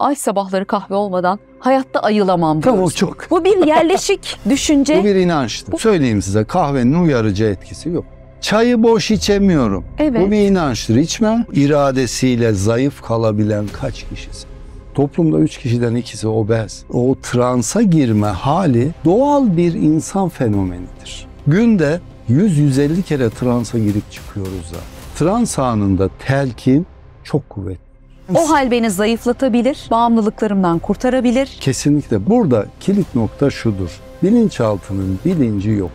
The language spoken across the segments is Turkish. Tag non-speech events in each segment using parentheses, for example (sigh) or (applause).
ay sabahları kahve olmadan hayatta ayılamam diyoruz. Tamam çok. Bu bir yerleşik (laughs) düşünce. Bu bir inançtır. Bu... Söyleyeyim size kahvenin uyarıcı etkisi yok. Çayı boş içemiyorum. Evet. Bu bir inançtır. İçme İradesiyle zayıf kalabilen kaç kişisin? Toplumda üç kişiden ikisi obez. O transa girme hali doğal bir insan fenomenidir. Günde 100-150 kere transa girip çıkıyoruz da. Trans anında telkin çok kuvvetli. O hal beni zayıflatabilir, bağımlılıklarımdan kurtarabilir. Kesinlikle. Burada kilit nokta şudur. Bilinçaltının bilinci yok.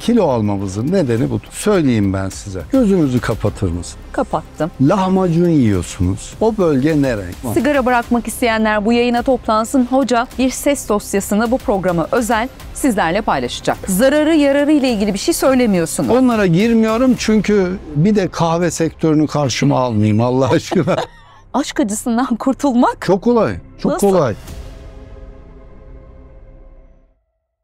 Kilo almamızın nedeni budur. Söyleyeyim ben size. Gözünüzü kapatır mısın? Kapattım. Lahmacun yiyorsunuz. O bölge ne Sigara bırakmak isteyenler bu yayına toplansın. Hoca bir ses dosyasını bu programa özel sizlerle paylaşacak. Zararı yararı ile ilgili bir şey söylemiyorsunuz. Onlara girmiyorum çünkü bir de kahve sektörünü karşıma almayayım Allah aşkına. (laughs) aşk acısından (laughs) kurtulmak. Çok kolay, çok nasıl? kolay.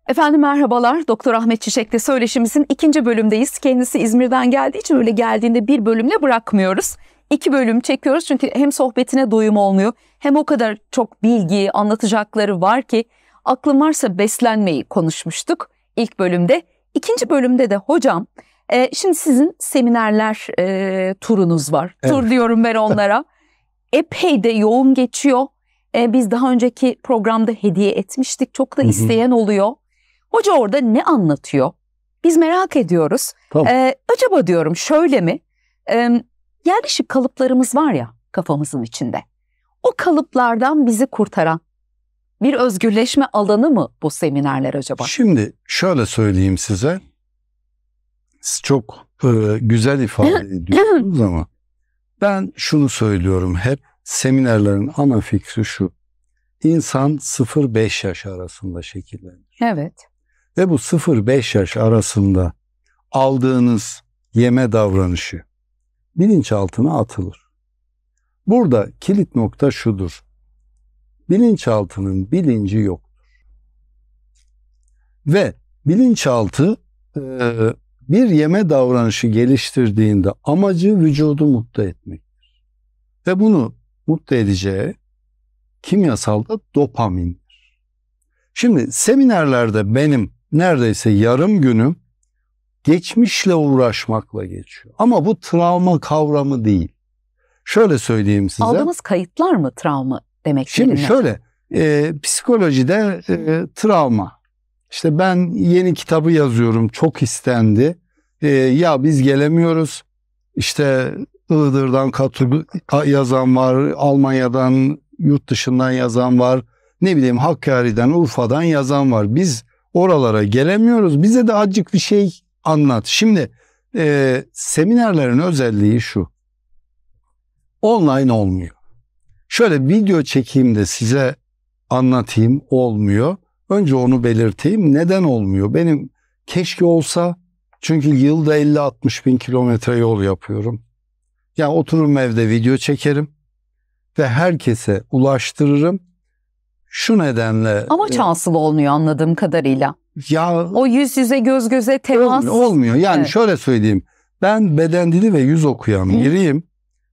Efendim merhabalar. Doktor Ahmet Çiçek'le söyleşimizin ikinci bölümdeyiz. Kendisi İzmir'den geldiği için öyle geldiğinde bir bölümle bırakmıyoruz. İki bölüm çekiyoruz çünkü hem sohbetine doyum olmuyor hem o kadar çok bilgi, anlatacakları var ki aklım varsa beslenmeyi konuşmuştuk ilk bölümde. İkinci bölümde de hocam e, şimdi sizin seminerler e, turunuz var. Evet. Tur diyorum ben onlara. (laughs) epey de yoğun geçiyor. E, biz daha önceki programda hediye etmiştik. Çok da isteyen oluyor. Hoca orada ne anlatıyor? Biz merak ediyoruz. Tamam. E, acaba diyorum şöyle mi? E, yerleşik kalıplarımız var ya kafamızın içinde. O kalıplardan bizi kurtaran bir özgürleşme alanı mı bu seminerler acaba? Şimdi şöyle söyleyeyim size. Siz çok e, güzel ifade (laughs) ediyorsunuz ama ben şunu söylüyorum hep seminerlerin ana fikri şu. İnsan 0-5 yaş arasında şekillenir. Evet. Ve bu 0-5 yaş arasında aldığınız yeme davranışı bilinçaltına atılır. Burada kilit nokta şudur. Bilinçaltının bilinci yoktur. Ve bilinçaltı e, bir yeme davranışı geliştirdiğinde amacı vücudu mutlu etmektir. Ve bunu mutlu edeceği da dopamindir. Şimdi seminerlerde benim neredeyse yarım günüm geçmişle uğraşmakla geçiyor. Ama bu travma kavramı değil. Şöyle söyleyeyim size. Aldığımız kayıtlar mı travma demek? Şimdi şöyle e, psikolojide e, travma işte ben yeni kitabı yazıyorum çok istendi. E, ya biz gelemiyoruz. İşte Iğdır'dan katı yazan var, Almanya'dan, yurt dışından yazan var. Ne bileyim Hakkari'den, Urfa'dan yazan var. Biz oralara gelemiyoruz. Bize de acık bir şey anlat. Şimdi e, seminerlerin özelliği şu. Online olmuyor. Şöyle video çekeyim de size anlatayım olmuyor. Önce onu belirteyim. Neden olmuyor? Benim keşke olsa çünkü yılda 50-60 bin kilometre yol yapıyorum. Yani otururum evde video çekerim ve herkese ulaştırırım. Şu nedenle... Ama e, şanslı olmuyor anladığım kadarıyla. Ya O yüz yüze göz göze temas. olmuyor, olmuyor. Yani Evet. şöyle söyleyeyim. Ben beden dili ve yüz okuyan Hı. biriyim.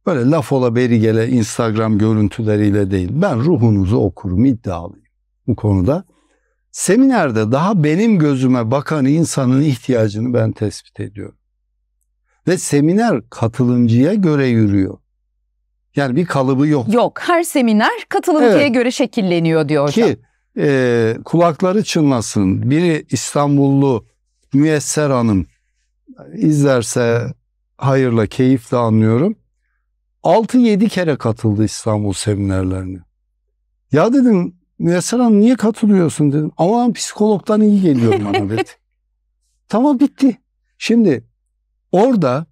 Böyle laf ola beri gele Instagram görüntüleriyle değil. Ben ruhunuzu okurum iddialıyım bu konuda. Seminerde daha benim gözüme bakan insanın ihtiyacını ben tespit ediyorum. Ve seminer katılımcıya göre yürüyor. Yani bir kalıbı yok. Yok her seminer katılımcıya evet. göre şekilleniyor diyor hocam. Ki e, kulakları çınlasın. Biri İstanbullu Müyesser Hanım izlerse hayırla keyifle anlıyorum. 6-7 kere katıldı İstanbul seminerlerine. Ya dedim Müyesser Hanım niye katılıyorsun dedim. Ama psikologdan iyi geliyor bana (laughs) dedi. tamam bitti. Şimdi orada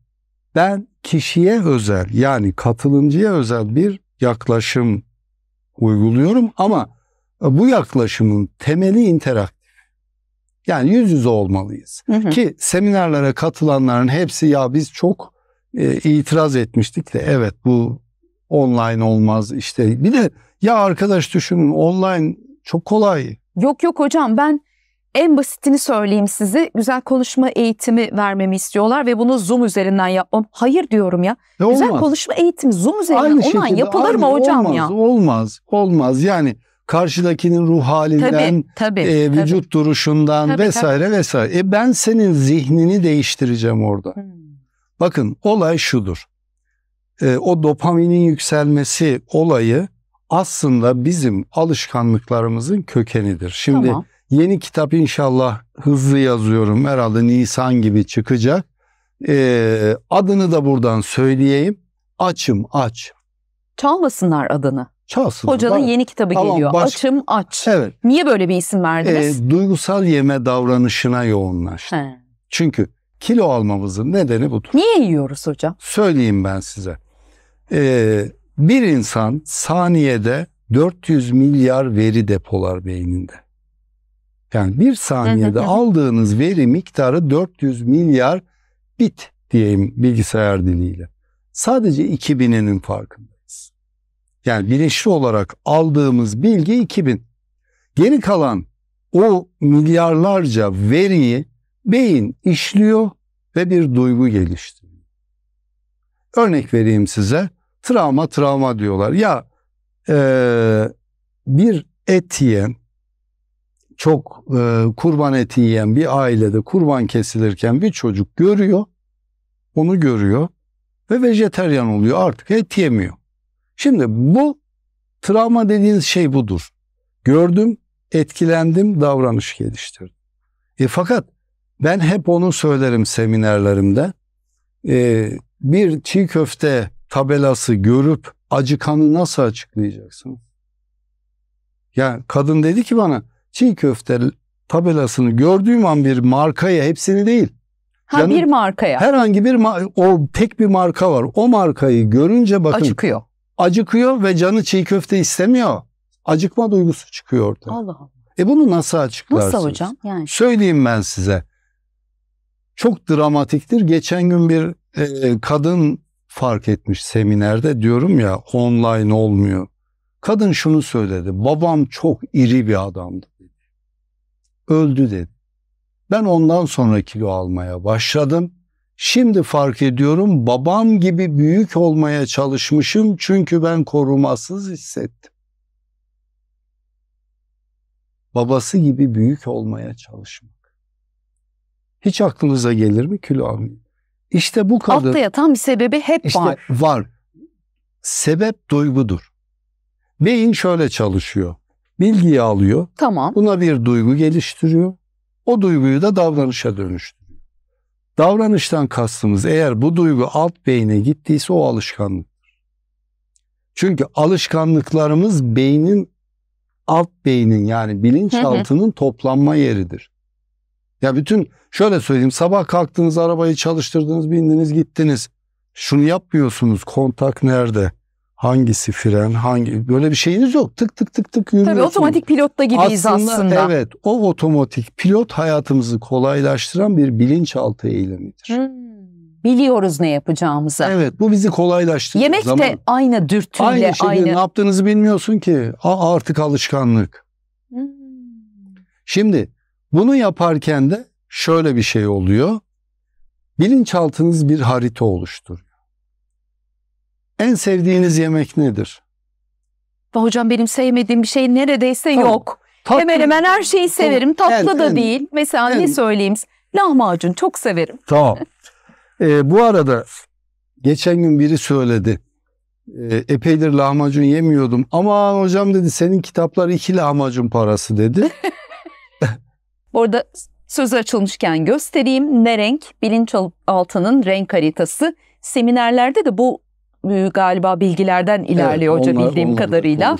ben kişiye özel yani katılımcıya özel bir yaklaşım uyguluyorum ama bu yaklaşımın temeli interaktif. Yani yüz yüze olmalıyız. Hı hı. Ki seminerlere katılanların hepsi ya biz çok e, itiraz etmiştik de evet bu online olmaz işte bir de ya arkadaş düşünün online çok kolay. Yok yok hocam ben en basitini söyleyeyim size. Güzel konuşma eğitimi vermemi istiyorlar ve bunu Zoom üzerinden yapmam. Hayır diyorum ya. E güzel konuşma eğitimi Zoom üzerinden aynı olan yapılır aynı, mı hocam olmaz, ya? Olmaz. Olmaz. Yani karşıdakinin ruh halinden, tabii, tabii, e, vücut tabii. duruşundan tabii, vesaire tabii. vesaire. E ben senin zihnini değiştireceğim orada. Hmm. Bakın olay şudur. E, o dopaminin yükselmesi olayı aslında bizim alışkanlıklarımızın kökenidir. Şimdi tamam. yeni kitap inşallah hızlı yazıyorum. Herhalde Nisan gibi çıkacak. Ee, adını da buradan söyleyeyim. Açım aç. Çalmasınlar adını. Çalsın. Hocanın yeni kitabı tamam, geliyor. Baş... Açım aç. Evet. Niye böyle bir isim verdiniz? E, duygusal yeme davranışına yoğunlaştı. He. Çünkü kilo almamızın nedeni budur. Niye yiyoruz hocam? Söyleyeyim ben size. E, bir insan saniyede 400 milyar veri depolar beyninde. Yani bir saniyede (laughs) aldığınız veri miktarı 400 milyar bit diyeyim bilgisayar diliyle. Sadece 2000'inin farkındayız. Yani bilinçli olarak aldığımız bilgi 2000. Geri kalan o milyarlarca veriyi beyin işliyor ve bir duygu geliştiriyor. Örnek vereyim size. Travma travma diyorlar. Ya e, bir et yiyen çok e, kurban eti yiyen bir ailede kurban kesilirken bir çocuk görüyor. Onu görüyor ve vejeteryan oluyor artık et yemiyor. Şimdi bu travma dediğiniz şey budur. Gördüm, etkilendim, davranış geliştirdim. E fakat ben hep onu söylerim seminerlerimde. E, bir çiğ köfte tabelası görüp acıkanı nasıl açıklayacaksın? Yani kadın dedi ki bana çiğ köfte tabelasını gördüğüm an bir markaya hepsini değil. Ha yani bir markaya. Herhangi bir o tek bir marka var. O markayı görünce bakın. Acıkıyor. Acıkıyor ve canı çiğ köfte istemiyor. Acıkma duygusu çıkıyor ortaya. Allah Allah. E bunu nasıl açıklarsınız? Nasıl hocam? Yani. Söyleyeyim ben size. Çok dramatiktir. Geçen gün bir e, e kadın fark etmiş seminerde diyorum ya online olmuyor. Kadın şunu söyledi. Babam çok iri bir adamdı dedi. Öldü dedi. Ben ondan sonra kilo almaya başladım. Şimdi fark ediyorum babam gibi büyük olmaya çalışmışım çünkü ben korumasız hissettim. Babası gibi büyük olmaya çalışmak. Hiç aklınıza gelir mi kilo almayı? İşte bu kadar. Altta yatan bir sebebi hep işte var. Var. Sebep duygudur. Beyin şöyle çalışıyor. Bilgiyi alıyor. Tamam. Buna bir duygu geliştiriyor. O duyguyu da davranışa dönüştürüyor. Davranıştan kastımız eğer bu duygu alt beyine gittiyse o alışkanlık. Çünkü alışkanlıklarımız beynin alt beynin yani bilinçaltının toplanma yeridir. Ya bütün şöyle söyleyeyim sabah kalktınız arabayı çalıştırdınız bindiniz gittiniz. Şunu yapmıyorsunuz kontak nerede? Hangisi fren hangi böyle bir şeyiniz yok tık tık tık tık yürüyorsunuz. Tabii otomatik pilotta gibiyiz aslında. aslında. Evet o otomatik pilot hayatımızı kolaylaştıran bir bilinçaltı eylemidir. Hmm biliyoruz ne yapacağımızı. Evet bu bizi kolaylaştırıyor. Yemek zaman. de aynı dürtüyle aynı. Şekilde aynı ne yaptığınızı bilmiyorsun ki. Aa, artık alışkanlık. Hmm. Şimdi bunu yaparken de şöyle bir şey oluyor. Bilinçaltınız bir harita oluşturuyor. En sevdiğiniz yemek nedir? Hocam benim sevmediğim bir şey neredeyse tamam. yok. Tatlı, hemen hemen her şeyi severim. Tatlı en, da en, değil. Mesela en, ne söyleyeyim? Lahmacun çok severim. Tamam. ee, bu arada geçen gün biri söyledi. Ee, epeydir lahmacun yemiyordum. Ama hocam dedi senin kitaplar iki lahmacun parası dedi. (laughs) Bu arada sözü açılmışken göstereyim. Ne renk? Bilinçaltının renk haritası. Seminerlerde de bu e, galiba bilgilerden ilerliyor evet, hoca onlar, bildiğim kadarıyla.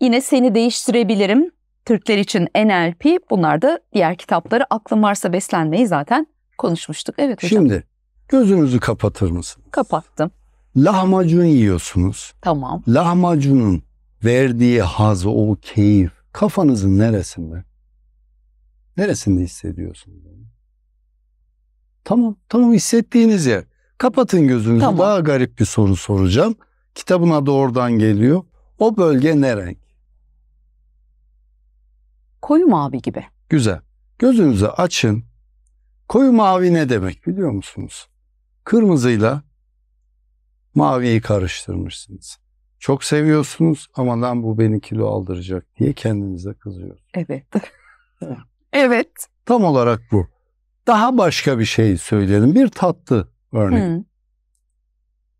Yine seni değiştirebilirim. Türkler için NLP bunlar da diğer kitapları aklın varsa beslenmeyi zaten konuşmuştuk. Evet hocam. Şimdi gözünüzü kapatır mısınız? Kapattım. Lahmacun yiyorsunuz. Tamam. Lahmacunun verdiği haz, o keyif kafanızın neresinde? Neresinde hissediyorsun? onu? Tamam, tamam hissettiğiniz yer. Kapatın gözünüzü. Tamam. Daha garip bir soru soracağım. Kitabına adı oradan geliyor. O bölge ne renk? Koyu mavi gibi. Güzel. Gözünüzü açın. Koyu mavi ne demek biliyor musunuz? Kırmızıyla maviyi karıştırmışsınız. Çok seviyorsunuz ama lan bu beni kilo aldıracak diye kendinize kızıyor. Evet. (laughs) Evet. Tam olarak bu. Daha başka bir şey söyleyelim. Bir tatlı örnek.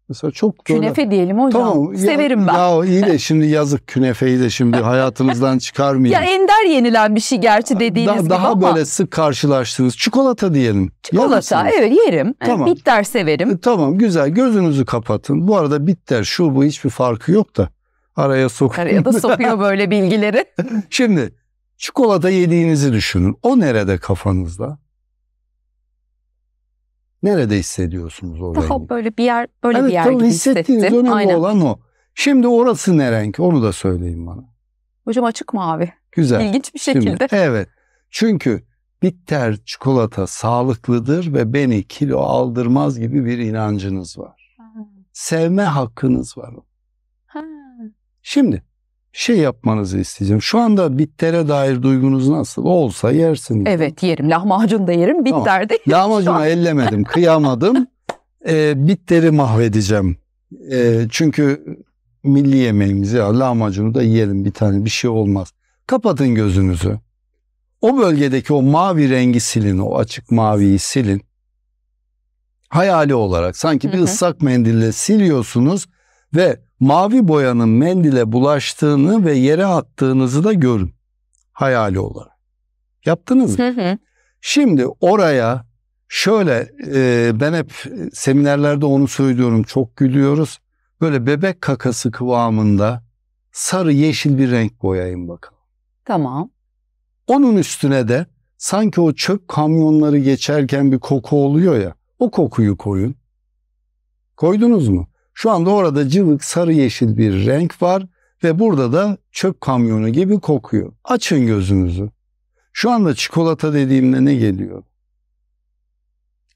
Mesela çok böyle... Künefe diyelim hocam. Tamam. Severim ya, ben. Ya iyi de şimdi yazık künefeyi de şimdi (laughs) hayatımızdan çıkarmayın. Ya ender yenilen bir şey gerçi dediğiniz da, gibi Daha ama... böyle sık karşılaştığınız çikolata diyelim. Çikolata evet yerim. Hani tamam. Bitter severim. E, tamam güzel gözünüzü kapatın. Bu arada bitter şu bu hiçbir farkı yok da araya sokuyor. Araya da sokuyor (laughs) böyle bilgileri. şimdi Çikolata yediğinizi düşünün. O nerede kafanızda? Nerede hissediyorsunuz o Daha rengi? böyle bir yer böyle evet, bir yer gibi hissettiğiniz hissettim. önemli Aynen. olan o. Şimdi orası ne renk? Onu da söyleyin bana. Hocam açık mavi. Güzel. İlginç bir şekilde. Şimdi, evet. Çünkü bitter çikolata sağlıklıdır ve beni kilo aldırmaz gibi bir inancınız var. Ha. Sevme hakkınız var. Ha. Şimdi şey yapmanızı isteyeceğim. Şu anda bittere dair duygunuz nasıl? Olsa yersiniz. Evet yerim. Lahmacun da yerim. Bitter de yerim. Lahmacunu ellemedim. (laughs) Kıyamadım. e, bitteri mahvedeceğim. E, çünkü milli yemeğimiz ya lahmacunu da yiyelim bir tane bir şey olmaz. Kapatın gözünüzü. O bölgedeki o mavi rengi silin. O açık maviyi silin. Hayali olarak sanki bir Hı-hı. ıslak mendille siliyorsunuz ve mavi boyanın mendile bulaştığını ve yere attığınızı da görün hayali olarak. Yaptınız mı? Şimdi oraya şöyle e, ben hep seminerlerde onu söylüyorum çok gülüyoruz. Böyle bebek kakası kıvamında sarı yeşil bir renk boyayın bakalım. Tamam. Onun üstüne de sanki o çöp kamyonları geçerken bir koku oluyor ya o kokuyu koyun. Koydunuz mu? Şu anda orada cıvık sarı yeşil bir renk var ve burada da çöp kamyonu gibi kokuyor. Açın gözünüzü. Şu anda çikolata dediğimde ne geliyor?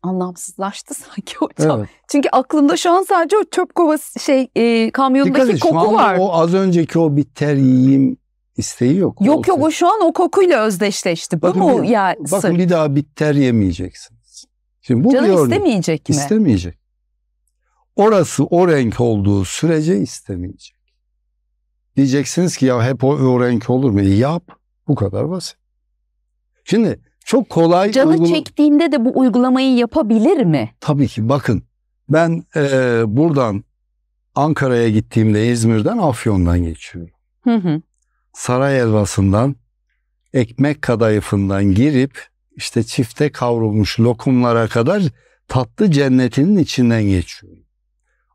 Anlamsızlaştı sanki hocam. Evet. Çünkü aklımda şu an sadece o çöp kovası şey e, kamyondaki Dikkat et, şu var. O az önceki o bitter yiyeyim isteği yok. Yok yok o şu an o kokuyla özdeşleşti. Bakın, bu mu ya? Bakın bir daha bitter yemeyeceksiniz. Şimdi bu Canım bir örnek. istemeyecek mi? İstemeyecek. Orası o renk olduğu sürece istemeyecek. Diyeceksiniz ki ya hep o, o renk olur mu? E, yap. Bu kadar basit. Şimdi çok kolay. Canı uygula- çektiğinde de bu uygulamayı yapabilir mi? Tabii ki. Bakın ben e, buradan Ankara'ya gittiğimde İzmir'den Afyon'dan geçiyorum. Hı hı. Saray helvasından ekmek kadayıfından girip işte çifte kavrulmuş lokumlara kadar tatlı cennetinin içinden geçiyorum.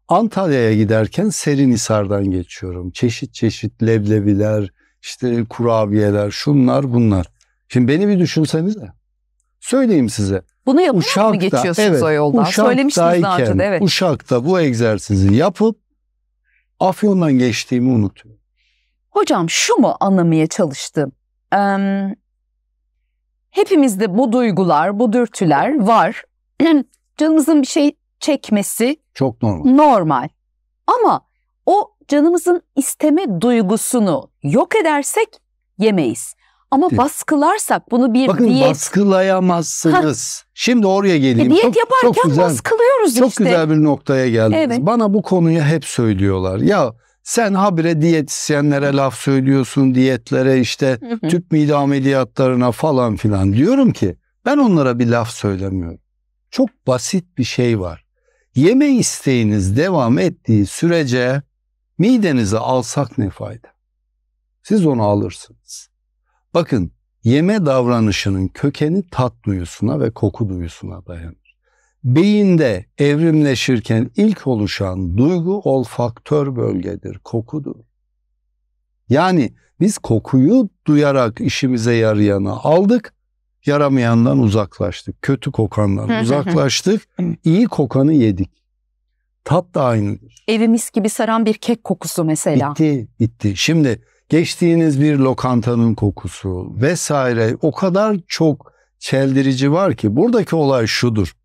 Antalya'ya giderken Serinhisar'dan geçiyorum. Çeşit çeşit leblebiler, işte kurabiyeler, şunlar bunlar. Şimdi beni bir düşünsenize. Söyleyeyim size. Bunu yapıp Uşak'ta, mı geçiyorsunuz evet, o yolda. Söylemiştiniz daha önce de, evet. Uşak'ta bu egzersizi yapıp Afyon'dan geçtiğimi unutuyorum. Hocam şu mu anlamaya çalıştım? Ee, hepimizde bu duygular, bu dürtüler var. Yani (clears throat) canımızın bir şey çekmesi çok normal. Normal. Ama o canımızın isteme duygusunu yok edersek yemeyiz. Ama Değil. baskılarsak bunu bir Bakın, diyet... Bakın baskılayamazsınız. Ha. Şimdi oraya e, geleyim. E, diyet çok, yaparken çok güzel, baskılıyoruz çok işte. Çok güzel bir noktaya geldiniz. Evet. Bana bu konuyu hep söylüyorlar. Ya sen habire diyetisyenlere laf söylüyorsun, diyetlere işte tüp mide ameliyatlarına falan filan. Diyorum ki ben onlara bir laf söylemiyorum. Çok basit bir şey var. Yeme isteğiniz devam ettiği sürece midenize alsak ne fayda? Siz onu alırsınız. Bakın yeme davranışının kökeni tat duyusuna ve koku duyusuna dayanır. Beyinde evrimleşirken ilk oluşan duygu olfaktör bölgedir, kokudur. Yani biz kokuyu duyarak işimize yarayanı aldık yaramayandan uzaklaştık. Kötü kokandan uzaklaştık. iyi kokanı yedik. Tat da aynıdır. Evimiz gibi saran bir kek kokusu mesela. Bitti, bitti. Şimdi geçtiğiniz bir lokantanın kokusu vesaire o kadar çok çeldirici var ki buradaki olay şudur.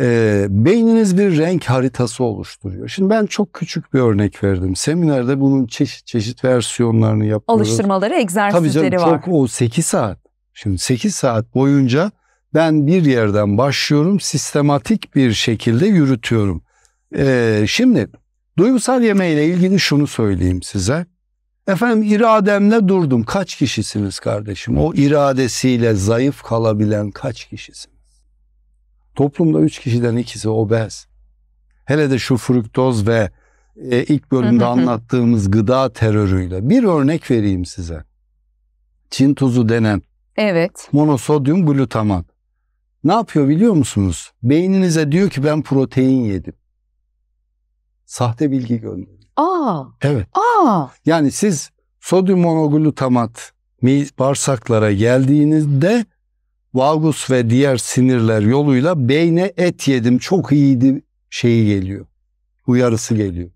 E, beyniniz bir renk haritası oluşturuyor. Şimdi ben çok küçük bir örnek verdim. Seminerde bunun çeşit çeşit versiyonlarını yapıyoruz. Alıştırmaları, egzersizleri var. Tabii canım, var. çok o 8 saat. Şimdi 8 saat boyunca ben bir yerden başlıyorum sistematik bir şekilde yürütüyorum. Ee, şimdi duygusal yemeğiyle ilgili şunu söyleyeyim size. Efendim irademle durdum. Kaç kişisiniz kardeşim? O iradesiyle zayıf kalabilen kaç kişisiniz? Toplumda üç kişiden ikisi obez. Hele de şu fruktoz ve e, ilk bölümde anlattığımız gıda terörüyle. Bir örnek vereyim size. Çin tuzu denen Evet. Monosodyum glutamat. Ne yapıyor biliyor musunuz? Beyninize diyor ki ben protein yedim. Sahte bilgi gönderiyor. Aa. Evet. Aa. Yani siz sodyum monoglutamat bağırsaklara geldiğinizde vagus ve diğer sinirler yoluyla beyne et yedim çok iyiydi şeyi geliyor. Uyarısı geliyor.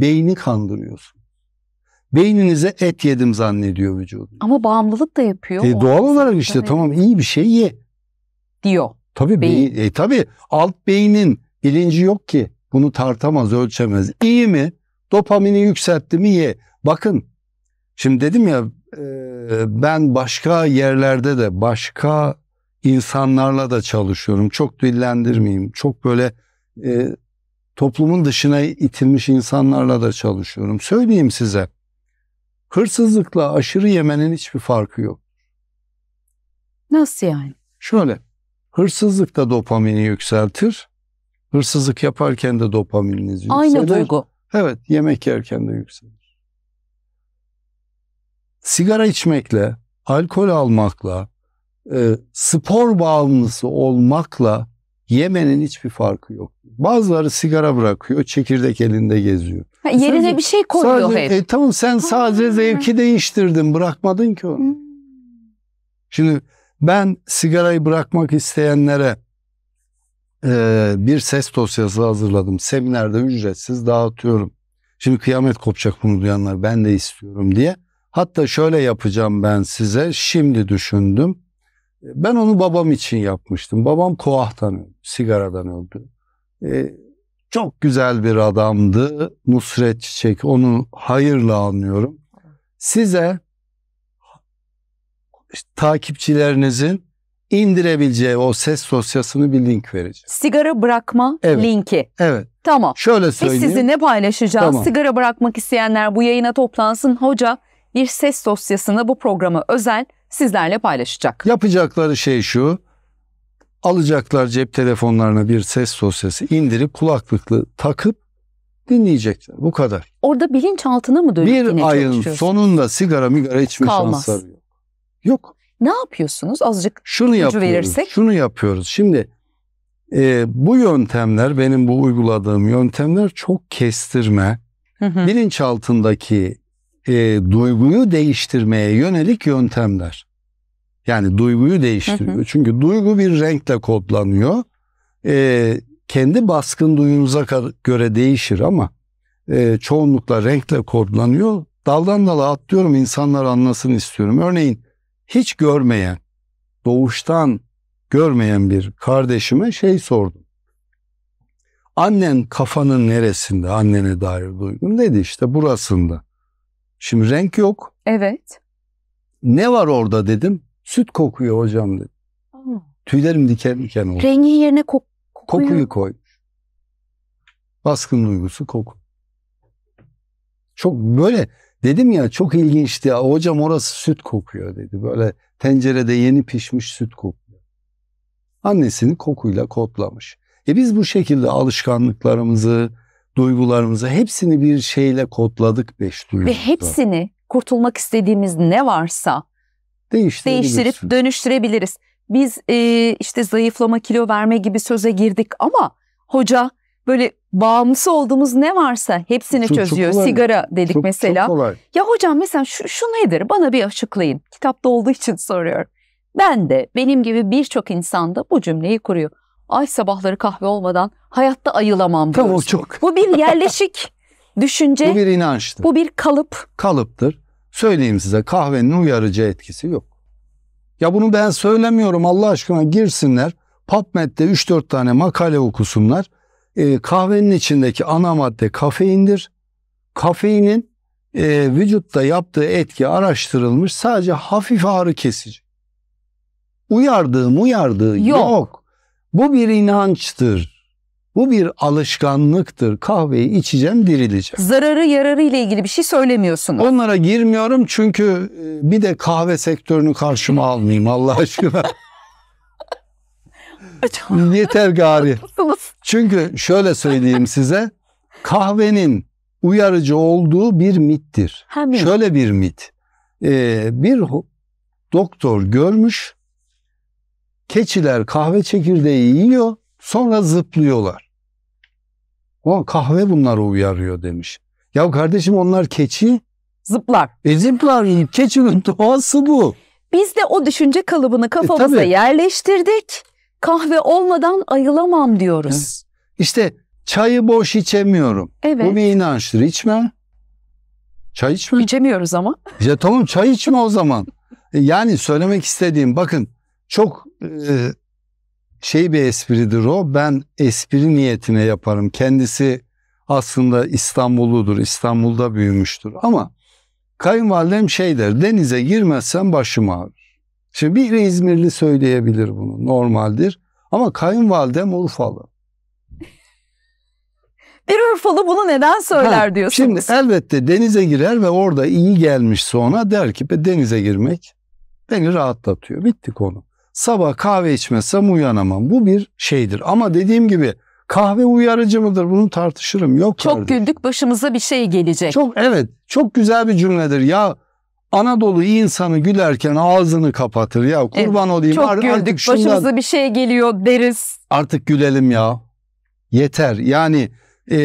Beyni kandırıyorsun. Beyninize et yedim zannediyor vücudu. Ama bağımlılık da yapıyor. E, doğal olarak işte tabii. tamam iyi bir şey ye. Diyor. Tabii, beyin. Beyin, e, tabii alt beynin bilinci yok ki. Bunu tartamaz, ölçemez. İyi mi? Dopamini yükseltti mi ye. Bakın şimdi dedim ya e, ben başka yerlerde de başka insanlarla da çalışıyorum. Çok dillendirmeyeyim. Çok böyle e, toplumun dışına itilmiş insanlarla da çalışıyorum. Söyleyeyim size. Hırsızlıkla aşırı yemenin hiçbir farkı yok. Nasıl yani? Şöyle, hırsızlık da dopamini yükseltir. Hırsızlık yaparken de dopamininiz yükselir. Aynı duygu. Evet, yemek yerken de yükselir. Sigara içmekle, alkol almakla, e, spor bağımlısı olmakla yemenin hiçbir farkı yok. Bazıları sigara bırakıyor, çekirdek elinde geziyor. Ha, e, yerine sadece, bir şey koyuyor sadece, hep. E, tamam sen sadece zevki değiştirdin bırakmadın ki onu. Hmm. Şimdi ben sigarayı bırakmak isteyenlere e, bir ses dosyası hazırladım. Seminerde ücretsiz dağıtıyorum. Şimdi kıyamet kopacak bunu duyanlar ben de istiyorum diye. Hatta şöyle yapacağım ben size şimdi düşündüm. Ben onu babam için yapmıştım. Babam koahtan öldü, sigaradan öldü. E, çok güzel bir adamdı Nusret Çiçek. Onu hayırla anlıyorum. Size takipçilerinizin indirebileceği o ses sosyasını bir link vereceğim. Sigara bırakma evet. linki. Evet. Tamam. Şöyle söyleyeyim. Biz sizinle paylaşacağız. Tamam. Sigara bırakmak isteyenler bu yayına toplansın. Hoca bir ses dosyasını bu programı özel sizlerle paylaşacak. Yapacakları şey şu alacaklar cep telefonlarına bir ses dosyası indirip kulaklıklı takıp dinleyecekler. Bu kadar. Orada bilinçaltına mı dönüp Bir ayın sonunda sigara migara içme Kalmaz. şansları yok. Yok. Ne yapıyorsunuz? Azıcık şunu yapıyoruz, verirsek. Şunu yapıyoruz. Şimdi e, bu yöntemler benim bu uyguladığım yöntemler çok kestirme. Hı hı. Bilinçaltındaki e, duyguyu değiştirmeye yönelik yöntemler. Yani duyguyu değiştiriyor. Hı hı. Çünkü duygu bir renkle kodlanıyor. Ee, kendi baskın duyumuza göre değişir ama e, çoğunlukla renkle kodlanıyor. Daldan dala atlıyorum insanlar anlasın istiyorum. Örneğin hiç görmeyen, doğuştan görmeyen bir kardeşime şey sordum. Annen kafanın neresinde annene dair duygun dedi işte burasında. Şimdi renk yok. Evet. Ne var orada dedim. Süt kokuyor hocam dedi. Aa. Tüylerim diken diken oldu. Rengi yerine kok kokuyu... kokuyu koymuş. Baskın duygusu koku. Çok böyle dedim ya çok ilginçti. Ya, hocam orası süt kokuyor dedi. Böyle tencerede yeni pişmiş süt kokuyor. Annesini kokuyla kodlamış. E biz bu şekilde alışkanlıklarımızı, duygularımızı hepsini bir şeyle kodladık beş duygu. Ve hepsini kurtulmak istediğimiz ne varsa değiştirip dönüştürebiliriz. Biz e, işte zayıflama, kilo verme gibi söze girdik ama hoca böyle bağımlısı olduğumuz ne varsa hepsini çok, çözüyor. Çok Sigara dedik çok, mesela. Çok kolay. Ya hocam mesela şu, şu nedir? Bana bir açıklayın. Kitapta olduğu için soruyorum. Ben de benim gibi birçok insan da bu cümleyi kuruyor. Ay sabahları kahve olmadan hayatta ayılamam diyoruz. Tamam çok. Bu bir yerleşik (laughs) düşünce. Bu bir inançtır. Bu bir kalıp. Kalıptır. Söyleyeyim size kahvenin uyarıcı etkisi yok. Ya bunu ben söylemiyorum Allah aşkına girsinler. PubMed'de 3-4 tane makale okusunlar. E, kahvenin içindeki ana madde kafeindir. Kafeinin e, vücutta yaptığı etki araştırılmış sadece hafif ağrı kesici. Uyardığım uyardığı yok. yok. Bu bir inançtır. Bu bir alışkanlıktır. Kahveyi içeceğim, dirileceğim. Zararı, yararı ile ilgili bir şey söylemiyorsunuz. Onlara girmiyorum çünkü e, bir de kahve sektörünü karşıma almayayım Allah aşkına. (laughs) Yeter gari. Çünkü şöyle söyleyeyim size. Kahvenin uyarıcı olduğu bir mittir. Ha, Şöyle bir mit. Ee, bir doktor görmüş. Keçiler kahve çekirdeği yiyor. Sonra zıplıyorlar. O kahve bunları uyarıyor demiş. Ya kardeşim onlar keçi. Zıplar. E zıplar. Keçinin (laughs) doğası bu. Biz de o düşünce kalıbını e, kafamıza e, yerleştirdik. Kahve olmadan ayılamam diyoruz. İşte çayı boş içemiyorum. Evet. Bu bir inançtır. İçme. Çay içme. İçemiyoruz ama. Ya tamam çay içme o zaman. E, yani söylemek istediğim bakın çok e, şey bir espridir o. Ben espri niyetine yaparım. Kendisi aslında İstanbulludur. İstanbul'da büyümüştür. Ama kayınvalidem şey der. Denize girmezsen başım ağrır. Şimdi bir İzmirli söyleyebilir bunu. Normaldir. Ama kayınvalidem Urfalı. Bir Urfalı bunu neden söyler ha, diyorsunuz? Şimdi elbette denize girer ve orada iyi gelmiş sonra der ki denize girmek beni rahatlatıyor. Bitti konu. Sabah kahve içmezsem uyanamam. Bu bir şeydir. Ama dediğim gibi kahve uyarıcı mıdır? Bunu tartışırım. Yok Çok kardeş. güldük başımıza bir şey gelecek. Çok evet. Çok güzel bir cümledir. Ya Anadolu insanı gülerken ağzını kapatır ya kurban evet, olayım. Çok Ar- güldük artık şundan, başımıza bir şey geliyor deriz. Artık gülelim ya yeter yani e,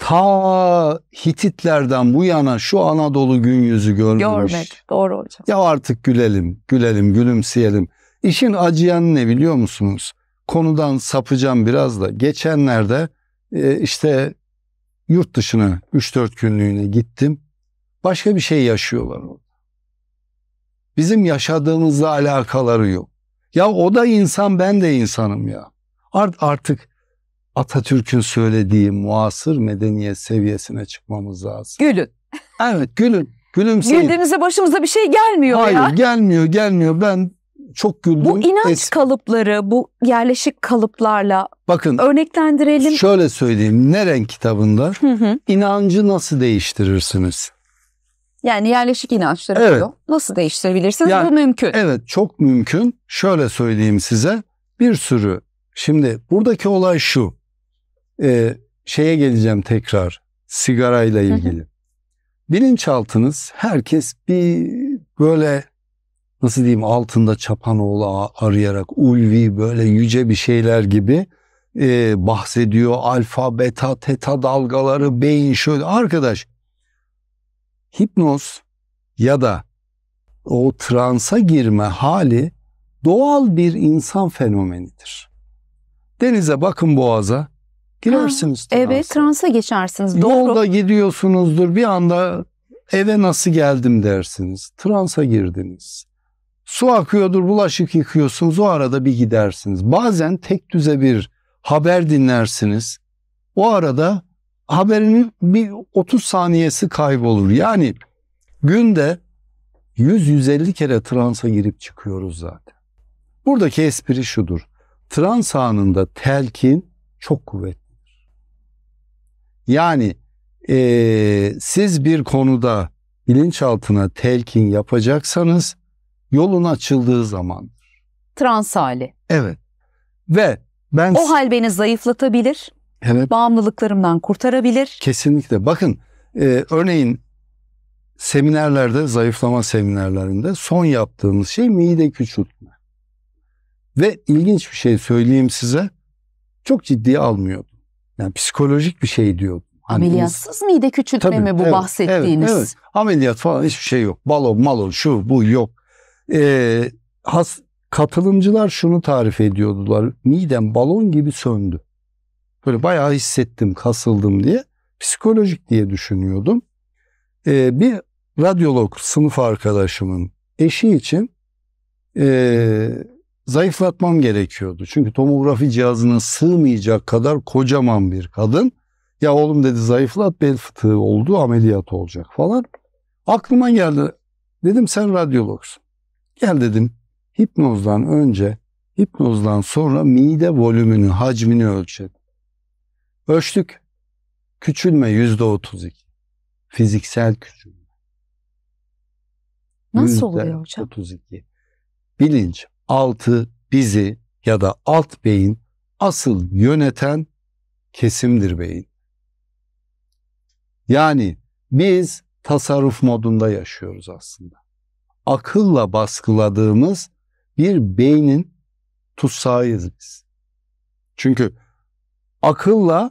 ta Hititlerden bu yana şu Anadolu gün yüzü görmüş. Görmek doğru hocam. Ya artık gülelim, gülelim, gülümseyelim. İşin acıyan ne biliyor musunuz? Konudan sapacağım biraz da. Geçenlerde e, işte yurt dışına 3-4 günlüğüne gittim. Başka bir şey yaşıyorlar orada. Bizim yaşadığımızla alakaları yok. Ya o da insan ben de insanım ya. Art artık Atatürk'ün söylediği muasır medeniyet seviyesine çıkmamız lazım. Gülün. Evet gülün. Gülümseyin. Güldüğünüzde başımıza bir şey gelmiyor Hayır, ya. Hayır gelmiyor gelmiyor. Ben çok güldüm. Bu inanç es- kalıpları, bu yerleşik kalıplarla Bakın, örneklendirelim. Şöyle söyleyeyim. Neren kitabında hı inancı nasıl değiştirirsiniz? Yani yerleşik inançları evet. diyor. Nasıl değiştirebilirsiniz? Yani, bu mümkün. Evet çok mümkün. Şöyle söyleyeyim size. Bir sürü. Şimdi buradaki olay şu. Ee, şeye geleceğim tekrar sigarayla ilgili. Bilinçaltınız herkes bir böyle nasıl diyeyim altında çapanoğlu arayarak ulvi böyle yüce bir şeyler gibi e, bahsediyor. Alfa, beta, teta dalgaları, beyin şöyle. Arkadaş hipnoz ya da o transa girme hali doğal bir insan fenomenidir. Denize bakın boğaza Girersiniz ha, transa. Evet transa geçersiniz. Doğru. Yolda gidiyorsunuzdur bir anda eve nasıl geldim dersiniz. Transa girdiniz. Su akıyordur bulaşık yıkıyorsunuz o arada bir gidersiniz. Bazen tek düze bir haber dinlersiniz. O arada haberinin bir 30 saniyesi kaybolur. Yani günde 100-150 kere transa girip çıkıyoruz zaten. Buradaki espri şudur. Trans anında telkin çok kuvvet. Yani e, siz bir konuda bilinçaltına telkin yapacaksanız yolun açıldığı zaman. Trans hali. Evet. Ve ben... O hal beni zayıflatabilir. Evet. Bağımlılıklarımdan kurtarabilir. Kesinlikle. Bakın e, örneğin seminerlerde, zayıflama seminerlerinde son yaptığımız şey mide küçültme. Ve ilginç bir şey söyleyeyim size. Çok ciddiye almıyor. Yani psikolojik bir şey diyor. Hani Ameliyatsız ins- mide küçültme tabii, mi bu evet, bahsettiğiniz? Evet, evet. Ameliyat falan hiçbir şey yok. Balon malon şu bu yok. Ee, has, katılımcılar şunu tarif ediyordular. Midem balon gibi söndü. Böyle bayağı hissettim kasıldım diye. Psikolojik diye düşünüyordum. Ee, bir radyolog sınıf arkadaşımın eşi için e, zayıflatmam gerekiyordu. Çünkü tomografi cihazına sığmayacak kadar kocaman bir kadın. Ya oğlum dedi zayıflat bel fıtığı oldu ameliyat olacak falan. Aklıma geldi dedim sen radyologsun. Gel dedim hipnozdan önce hipnozdan sonra mide volümünü hacmini ölçelim. Ölçtük küçülme yüzde otuz iki. Fiziksel küçülme. Nasıl %32. oluyor hocam? 32. Bilinç altı bizi ya da alt beyin asıl yöneten kesimdir beyin. Yani biz tasarruf modunda yaşıyoruz aslında. Akılla baskıladığımız bir beynin tutsağıyız biz. Çünkü akılla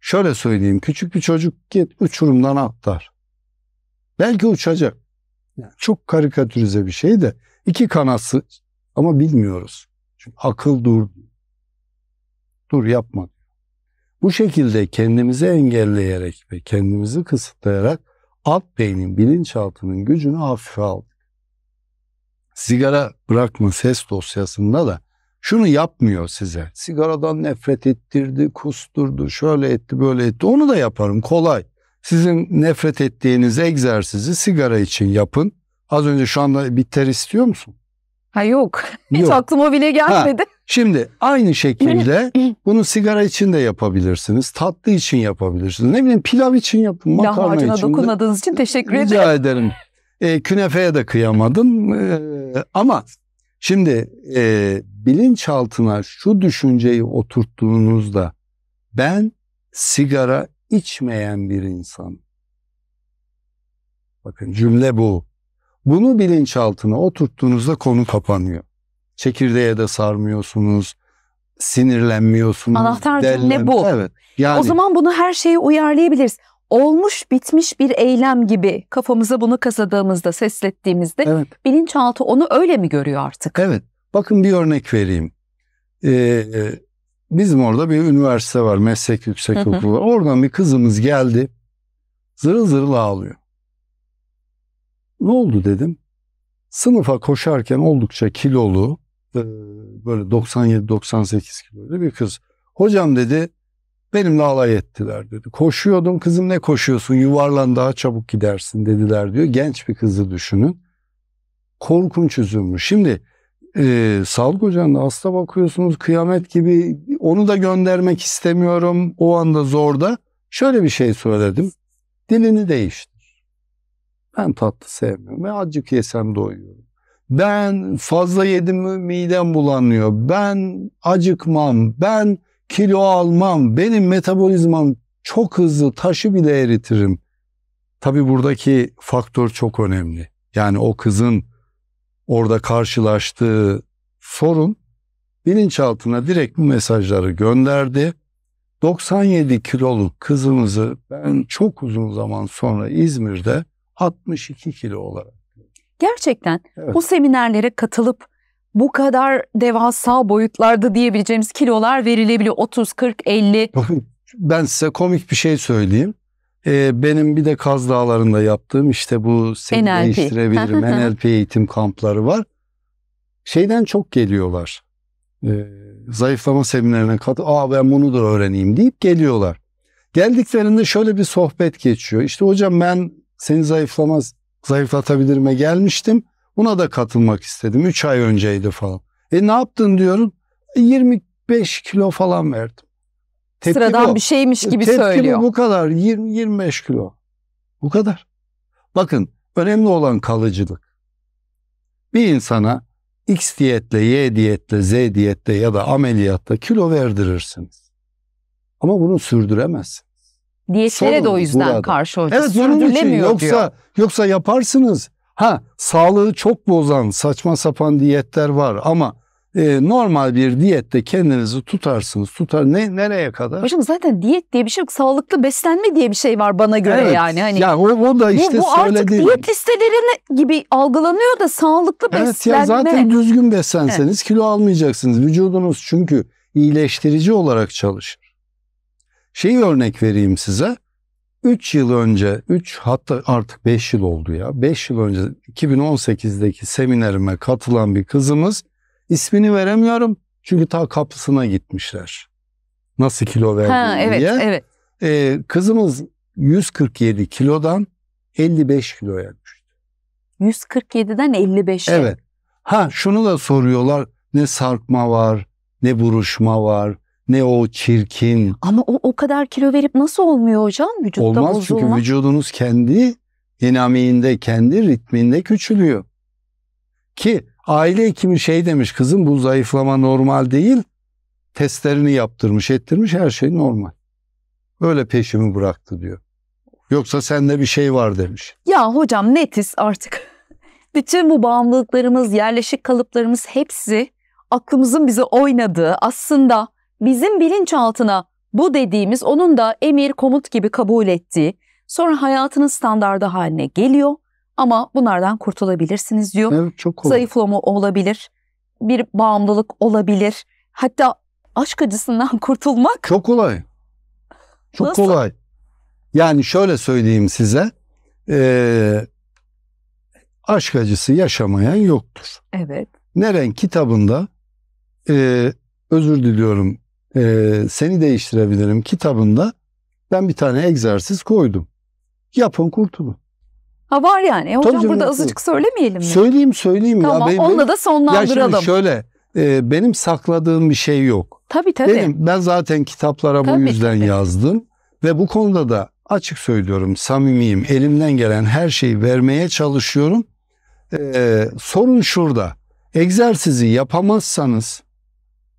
şöyle söyleyeyim küçük bir çocuk git uçurumdan atlar. Belki uçacak. çok karikatürize bir şey de iki kanatsı ama bilmiyoruz. Çünkü akıl dur. Dur yapma. Bu şekilde kendimizi engelleyerek ve kendimizi kısıtlayarak alt beynin bilinçaltının gücünü hafife aldık. Sigara bırakma ses dosyasında da şunu yapmıyor size. Sigaradan nefret ettirdi, kusturdu, şöyle etti, böyle etti. Onu da yaparım kolay. Sizin nefret ettiğiniz egzersizi sigara için yapın. Az önce şu anda bir ter istiyor musun? Ha yok. (laughs) Hiç yok. aklıma bile gelmedi. Ha, şimdi aynı şekilde (laughs) bunu sigara için de yapabilirsiniz. Tatlı için yapabilirsiniz. Ne bileyim pilav için yapın. Makarna Lahmacuna için dokunmadığınız de. için teşekkür ederim. Rica ederim. E, künefeye de kıyamadım. E, ama şimdi e, bilinçaltına şu düşünceyi oturttuğunuzda ben sigara içmeyen bir insan. Bakın cümle bu. Bunu bilinçaltına oturttuğunuzda konu kapanıyor. Çekirdeğe de sarmıyorsunuz, sinirlenmiyorsunuz. Anahtar cümle bu. Evet. Yani, o zaman bunu her şeye uyarlayabiliriz. Olmuş bitmiş bir eylem gibi kafamıza bunu kazadığımızda, seslettiğimizde evet. bilinçaltı onu öyle mi görüyor artık? Evet. Bakın bir örnek vereyim. Ee, bizim orada bir üniversite var, meslek yüksek okulu var. Oradan bir kızımız geldi, zırıl zırıl ağlıyor. Ne oldu dedim. Sınıfa koşarken oldukça kilolu e, böyle 97-98 kiloydu bir kız. Hocam dedi benimle alay ettiler dedi. Koşuyordum kızım ne koşuyorsun yuvarlan daha çabuk gidersin dediler diyor. Genç bir kızı düşünün. Korkunç üzülmüş. Şimdi e, sağlık ocağında hasta bakıyorsunuz kıyamet gibi onu da göndermek istemiyorum o anda zorda. Şöyle bir şey söyledim. Dilini değişti. Ben tatlı sevmiyorum ben acık yesem doyuyorum. Ben fazla yedim mi midem bulanıyor. Ben acıkmam. Ben kilo almam. Benim metabolizmam çok hızlı taşı bile eritirim. Tabii buradaki faktör çok önemli. Yani o kızın orada karşılaştığı sorun bilinçaltına direkt bu mesajları gönderdi. 97 kiloluk kızımızı ben çok uzun zaman sonra İzmir'de 62 kilo olarak. Gerçekten evet. bu seminerlere katılıp bu kadar devasa boyutlarda diyebileceğimiz kilolar verilebiliyor. 30, 40, 50. Bakın ben size komik bir şey söyleyeyim. Ee, benim bir de Kaz Dağları'nda yaptığım işte bu seni NLP. değiştirebilirim (laughs) NLP eğitim kampları var. Şeyden çok geliyorlar. Ee, zayıflama seminerine katı aa ben bunu da öğreneyim deyip geliyorlar. Geldiklerinde şöyle bir sohbet geçiyor. İşte hocam ben seni zayıflamaz, mi? gelmiştim. Buna da katılmak istedim. 3 ay önceydi falan. E ne yaptın diyorum. 25 e, kilo falan verdim. Tepki Sıradan bu. bir şeymiş gibi Tepki söylüyor. Tepki bu kadar. 20 25 kilo. Bu kadar. Bakın önemli olan kalıcılık. Bir insana X diyetle, Y diyetle, Z diyetle ya da ameliyatta kilo verdirirsiniz. Ama bunu sürdüremezsin. Diyetlere de o yüzden burada. karşı hoca. Evet bunun için yoksa, yoksa yaparsınız. Ha sağlığı çok bozan saçma sapan diyetler var ama e, normal bir diyette kendinizi tutarsınız. Tutar ne nereye kadar? Hocam zaten diyet diye bir şey yok. Sağlıklı beslenme diye bir şey var bana göre evet. yani. Hani ya o, o da işte bu, bu söylediğim. artık diyet listelerine gibi algılanıyor da sağlıklı evet, beslenme. Evet ya zaten düzgün beslenseniz evet. kilo almayacaksınız. Vücudunuz çünkü iyileştirici olarak çalış. Şeyi örnek vereyim size. 3 yıl önce, 3 hatta artık 5 yıl oldu ya. 5 yıl önce 2018'deki seminerime katılan bir kızımız ismini veremiyorum. Çünkü ta kapısına gitmişler. Nasıl kilo verdin evet, diye. Evet. Ee, kızımız 147 kilodan 55 kiloya düştü. 147'den 55'e. Evet. Ha şunu da soruyorlar. Ne sarkma var, ne buruşma var, ne o çirkin. Ama o o kadar kilo verip nasıl olmuyor hocam vücutta Olmaz bozulma? çünkü vücudunuz kendi dinamiğinde, kendi ritminde küçülüyor. Ki aile hekimi şey demiş kızım bu zayıflama normal değil. Testlerini yaptırmış, ettirmiş her şey normal. Öyle peşimi bıraktı diyor. Yoksa sende bir şey var demiş. Ya hocam netiz artık. (laughs) Bütün bu bağımlılıklarımız, yerleşik kalıplarımız hepsi aklımızın bize oynadığı aslında bizim bilinçaltına bu dediğimiz onun da emir komut gibi kabul ettiği sonra hayatının standardı haline geliyor ama bunlardan kurtulabilirsiniz diyor. Evet, çok kolay. Zayıflama olabilir, bir bağımlılık olabilir. Hatta aşk acısından (laughs) kurtulmak. Çok kolay. Çok Nasıl? kolay. Yani şöyle söyleyeyim size. Ee, aşk acısı yaşamayan yoktur. Evet. Neren kitabında e, özür diliyorum e, Seni Değiştirebilirim kitabında ben bir tane egzersiz koydum. Yapın kurtulun. Ha var yani. E, hocam Tabii burada azıcık söylemeyelim mi? Söyleyeyim söyleyeyim tamam, ya. Benim, onunla da sonlandıralım. Ya şöyle e, benim sakladığım bir şey yok. Tabii tabii. Benim, ben zaten kitaplara tabii, bu yüzden tabii. yazdım ve bu konuda da açık söylüyorum samimiyim. Elimden gelen her şeyi vermeye çalışıyorum. E, sorun şurada. Egzersizi yapamazsanız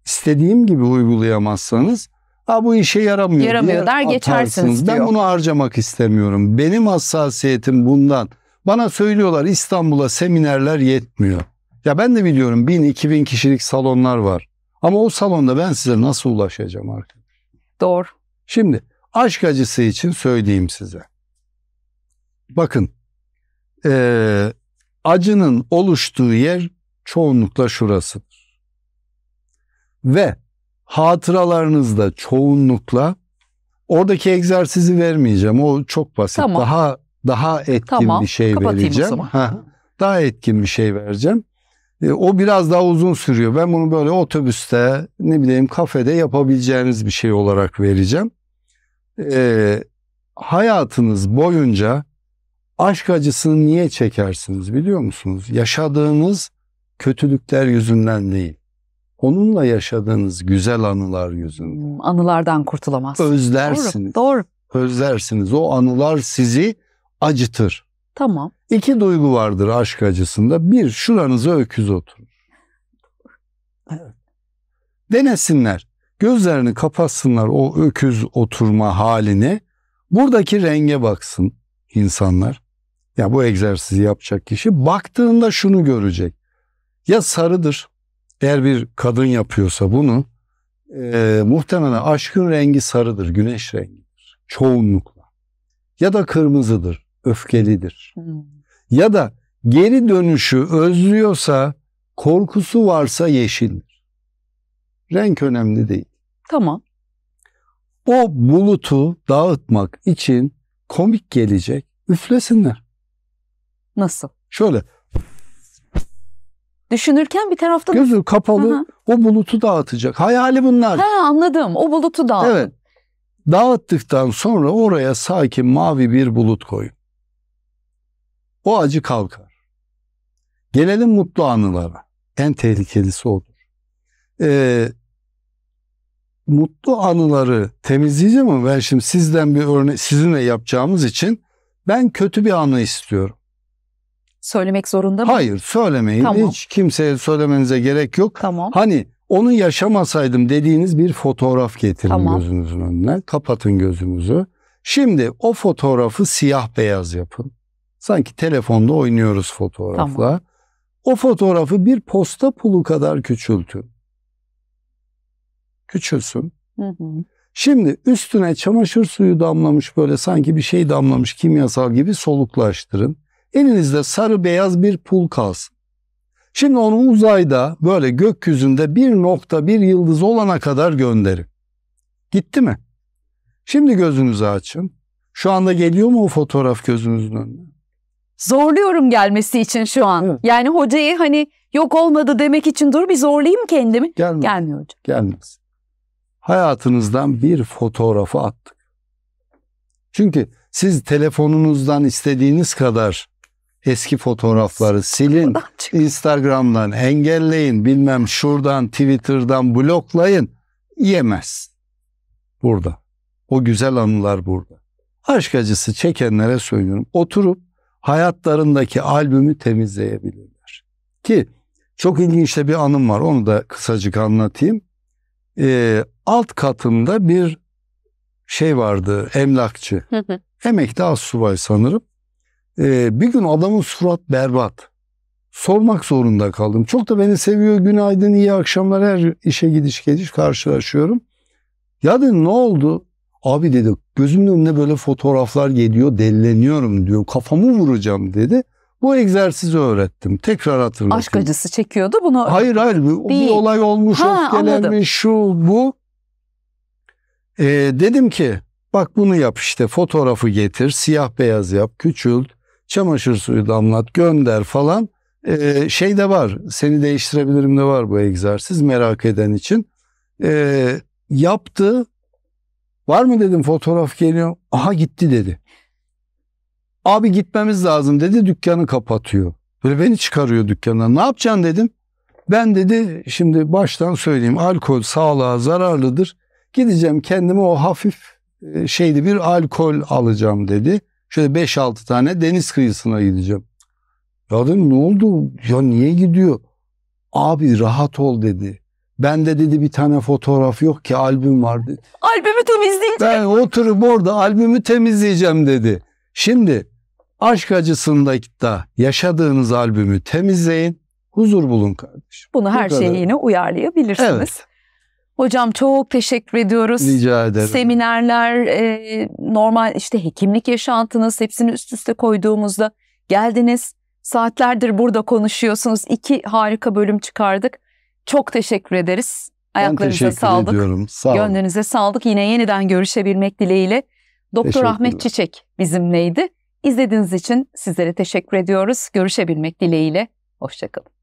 istediğim gibi uygulayamazsanız ha bu işe yaramıyor, yaramıyor diye der geçersiniz. Ben bunu harcamak istemiyorum. Benim hassasiyetim bundan. Bana söylüyorlar İstanbul'a seminerler yetmiyor. Ya ben de biliyorum 1000-2000 kişilik salonlar var. Ama o salonda ben size nasıl ulaşacağım arkadaşlar? Doğru. Şimdi aşk acısı için söyleyeyim size. Bakın e, acının oluştuğu yer çoğunlukla şurası ve hatıralarınızda çoğunlukla oradaki egzersizi vermeyeceğim. O çok basit. Tamam. Daha daha etkin tamam. bir şey Kapatayım vereceğim. Ha, daha etkin bir şey vereceğim. E, o biraz daha uzun sürüyor. Ben bunu böyle otobüste, ne bileyim kafede yapabileceğiniz bir şey olarak vereceğim. E, hayatınız boyunca aşk acısını niye çekersiniz biliyor musunuz? Yaşadığınız kötülükler yüzünden değil. Onunla yaşadığınız güzel anılar yüzünden. Hmm, anılardan kurtulamaz. Özlersiniz. Doğru, doğru. Özlersiniz. O anılar sizi acıtır. Tamam. İki duygu vardır aşk acısında. Bir, şuranıza öküz oturur. Denesinler. Gözlerini kapatsınlar o öküz oturma halini. Buradaki renge baksın insanlar. Ya bu egzersizi yapacak kişi baktığında şunu görecek. Ya sarıdır eğer bir kadın yapıyorsa bunu e, muhtemelen aşkın rengi sarıdır, güneş rengidir çoğunlukla. Ya da kırmızıdır, öfkelidir. Hmm. Ya da geri dönüşü özlüyorsa, korkusu varsa yeşildir. Renk önemli değil. Tamam. O bulutu dağıtmak için komik gelecek üflesinler. Nasıl? Şöyle Düşünürken bir taraftan... Gözü kapalı Aha. o bulutu dağıtacak. Hayali bunlar. Ha anladım. O bulutu dağıt. Evet. Dağıttıktan sonra oraya sakin mavi bir bulut koy. O acı kalkar. Gelelim mutlu anılara. En tehlikelisi odur. Ee, mutlu anıları temizleyeceğim ama ben şimdi sizden bir örnek sizinle yapacağımız için ben kötü bir anı istiyorum söylemek zorunda mı? Hayır söylemeyin. Tamam. Hiç kimseye söylemenize gerek yok. Tamam. Hani onu yaşamasaydım dediğiniz bir fotoğraf getirin tamam. gözünüzün önüne. Kapatın gözünüzü. Şimdi o fotoğrafı siyah beyaz yapın. Sanki telefonda oynuyoruz fotoğrafla. Tamam. O fotoğrafı bir posta pulu kadar küçültün. Küçülsün. Hı hı. Şimdi üstüne çamaşır suyu damlamış böyle sanki bir şey damlamış kimyasal gibi soluklaştırın. Elinizde sarı beyaz bir pul kalsın. Şimdi onu uzayda böyle gökyüzünde bir nokta bir yıldız olana kadar gönderin. Gitti mi? Şimdi gözünüzü açın. Şu anda geliyor mu o fotoğraf gözünüzün önüne? Zorluyorum gelmesi için şu an. Evet. Yani hocayı hani yok olmadı demek için dur bir zorlayayım kendimi. Gelmez. Gelmiyor hocam. Gelmez. Hayatınızdan bir fotoğrafı attık. Çünkü siz telefonunuzdan istediğiniz kadar eski fotoğrafları silin, Instagram'dan engelleyin, bilmem şuradan Twitter'dan bloklayın yemez. Burada. O güzel anılar burada. Aşk acısı çekenlere söylüyorum. Oturup hayatlarındaki albümü temizleyebilirler. Ki çok ilginç de bir anım var. Onu da kısacık anlatayım. Ee, alt katımda bir şey vardı emlakçı. Emekli az subay sanırım. Ee, bir gün adamın surat berbat. Sormak zorunda kaldım. Çok da beni seviyor. Günaydın, iyi akşamlar. Her işe gidiş geliş karşılaşıyorum. Ya dedim ne oldu? Abi dedi gözümün önüne böyle fotoğraflar geliyor. Delleniyorum diyor. Kafamı vuracağım dedi. Bu egzersizi öğrettim. Tekrar hatırlatayım. Aşk acısı çekiyordu bunu. Hayır hayır bu, bir olay olmuş, ha, öfkelenmiş, şu bu. Ee, dedim ki bak bunu yap işte fotoğrafı getir, siyah beyaz yap, küçült çamaşır suyu damlat gönder falan e, şey de var seni değiştirebilirim de var bu egzersiz merak eden için e, yaptı var mı dedim fotoğraf geliyor aha gitti dedi abi gitmemiz lazım dedi dükkanı kapatıyor böyle beni çıkarıyor dükkana ne yapacaksın dedim ben dedi şimdi baştan söyleyeyim alkol sağlığa zararlıdır gideceğim kendime o hafif e, şeydi bir alkol alacağım dedi. Şöyle 5-6 tane deniz kıyısına gideceğim. Ya dedim ne oldu? Ya niye gidiyor? Abi rahat ol dedi. Ben de dedi bir tane fotoğraf yok ki albüm var Albümü temizleyeceğim. Ben oturup orada albümü temizleyeceğim dedi. Şimdi aşk acısında yaşadığınız albümü temizleyin. Huzur bulun kardeşim. Bunu her Bu şeyi yine uyarlayabilirsiniz. Evet. Hocam çok teşekkür ediyoruz. Rica ederim. Seminerler, e, normal işte hekimlik yaşantınız hepsini üst üste koyduğumuzda geldiniz. Saatlerdir burada konuşuyorsunuz. İki harika bölüm çıkardık. Çok teşekkür ederiz. Ayaklarınıza ben teşekkür sağlık. Ediyorum. Sağ olun. Gönlünüze sağlık. Yine yeniden görüşebilmek dileğiyle. Doktor Ahmet Çiçek bizimleydi. İzlediğiniz için sizlere teşekkür ediyoruz. Görüşebilmek dileğiyle. Hoşçakalın.